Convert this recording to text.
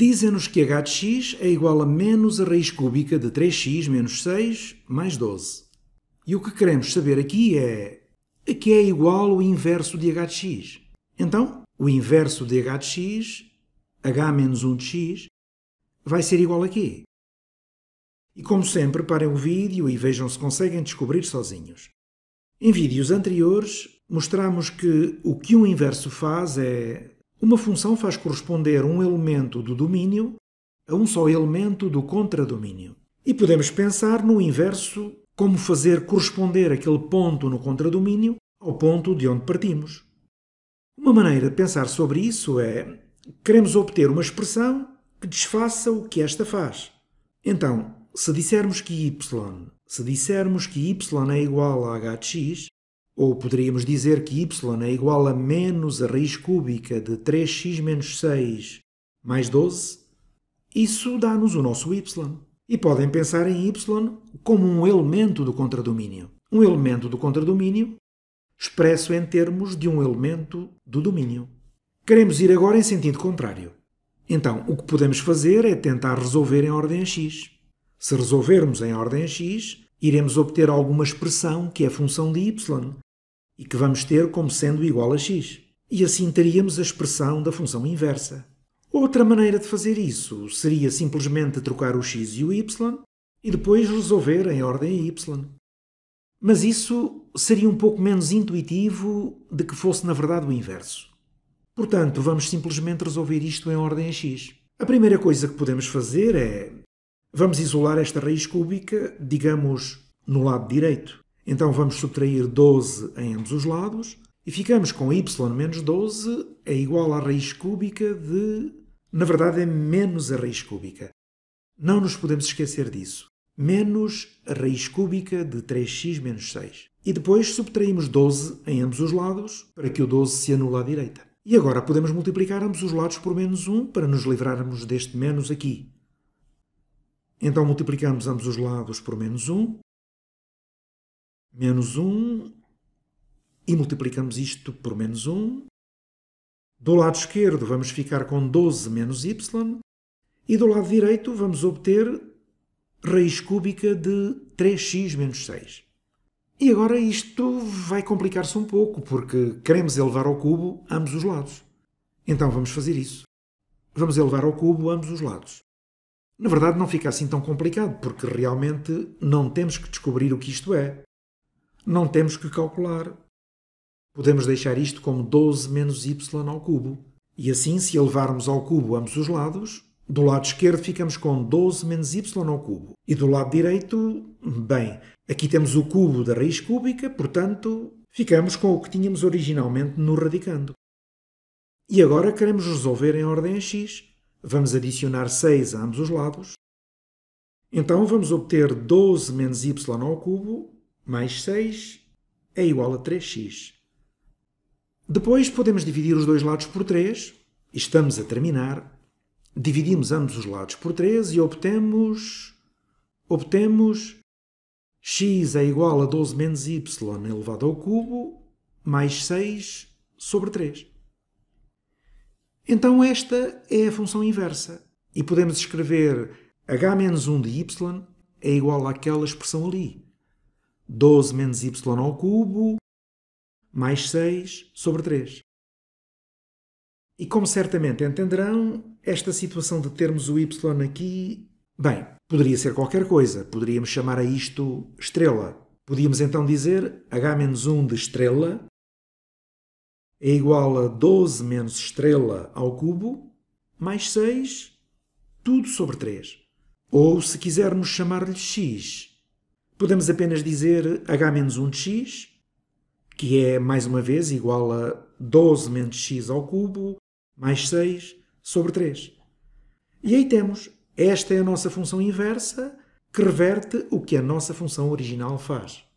Dizem-nos que h x é igual a menos a raiz cúbica de 3x menos 6 mais 12. E o que queremos saber aqui é a que é igual o inverso de h x. Então, o inverso de h de x, h menos 1 de x, vai ser igual a quê? E como sempre, parem o vídeo e vejam se conseguem descobrir sozinhos. Em vídeos anteriores, mostramos que o que um inverso faz é uma função faz corresponder um elemento do domínio a um só elemento do contradomínio. E podemos pensar no inverso como fazer corresponder aquele ponto no contradomínio ao ponto de onde partimos. Uma maneira de pensar sobre isso é: queremos obter uma expressão que desfaça o que esta faz. Então, se dissermos que y, se dissermos que y é igual a h de x, ou poderíamos dizer que y é igual a menos a raiz cúbica de 3x menos 6 mais 12. Isso dá-nos o nosso y. E podem pensar em y como um elemento do contradomínio. Um elemento do contradomínio expresso em termos de um elemento do domínio. Queremos ir agora em sentido contrário. Então, o que podemos fazer é tentar resolver em ordem x. Se resolvermos em ordem x, iremos obter alguma expressão que é função de y e que vamos ter como sendo igual a x. E assim teríamos a expressão da função inversa. Outra maneira de fazer isso seria simplesmente trocar o x e o y e depois resolver em ordem y. Mas isso seria um pouco menos intuitivo de que fosse na verdade o inverso. Portanto, vamos simplesmente resolver isto em ordem a x. A primeira coisa que podemos fazer é Vamos isolar esta raiz cúbica, digamos, no lado direito. Então vamos subtrair 12 em ambos os lados e ficamos com y menos 12 é igual à raiz cúbica de... Na verdade é menos a raiz cúbica. Não nos podemos esquecer disso. Menos a raiz cúbica de 3x menos 6. E depois subtraímos 12 em ambos os lados para que o 12 se anule à direita. E agora podemos multiplicar ambos os lados por menos 1 para nos livrarmos deste menos aqui. Então multiplicamos ambos os lados por menos 1, menos 1, e multiplicamos isto por menos 1. Do lado esquerdo vamos ficar com 12 menos y, e do lado direito vamos obter raiz cúbica de 3x menos 6. E agora isto vai complicar-se um pouco, porque queremos elevar ao cubo ambos os lados. Então vamos fazer isso. Vamos elevar ao cubo ambos os lados na verdade não fica assim tão complicado, porque realmente não temos que descobrir o que isto é. Não temos que calcular. Podemos deixar isto como 12 menos y ao cubo. E assim, se elevarmos ao cubo ambos os lados, do lado esquerdo ficamos com 12 menos y ao cubo. E do lado direito, bem, aqui temos o cubo da raiz cúbica, portanto, ficamos com o que tínhamos originalmente no radicando. E agora queremos resolver em ordem x. Vamos adicionar 6 a ambos os lados. Então vamos obter 12 menos y ao cubo mais 6 é igual a 3x. Depois podemos dividir os dois lados por 3. Estamos a terminar. Dividimos ambos os lados por 3 e obtemos... Obtemos x é igual a 12 menos y elevado ao cubo mais 6 sobre 3. Então esta é a função inversa. E podemos escrever h-1 de y é igual àquela expressão ali. 12 menos y ao cubo mais 6 sobre 3. E como certamente entenderão, esta situação de termos o y aqui, bem, poderia ser qualquer coisa. Poderíamos chamar a isto estrela. Podíamos então dizer h-1 de estrela é igual a 12 menos estrela ao cubo, mais 6, tudo sobre 3. Ou, se quisermos chamar-lhe x, podemos apenas dizer h menos 1 de x, que é, mais uma vez, igual a 12 menos x ao cubo, mais 6, sobre 3. E aí temos, esta é a nossa função inversa, que reverte o que a nossa função original faz.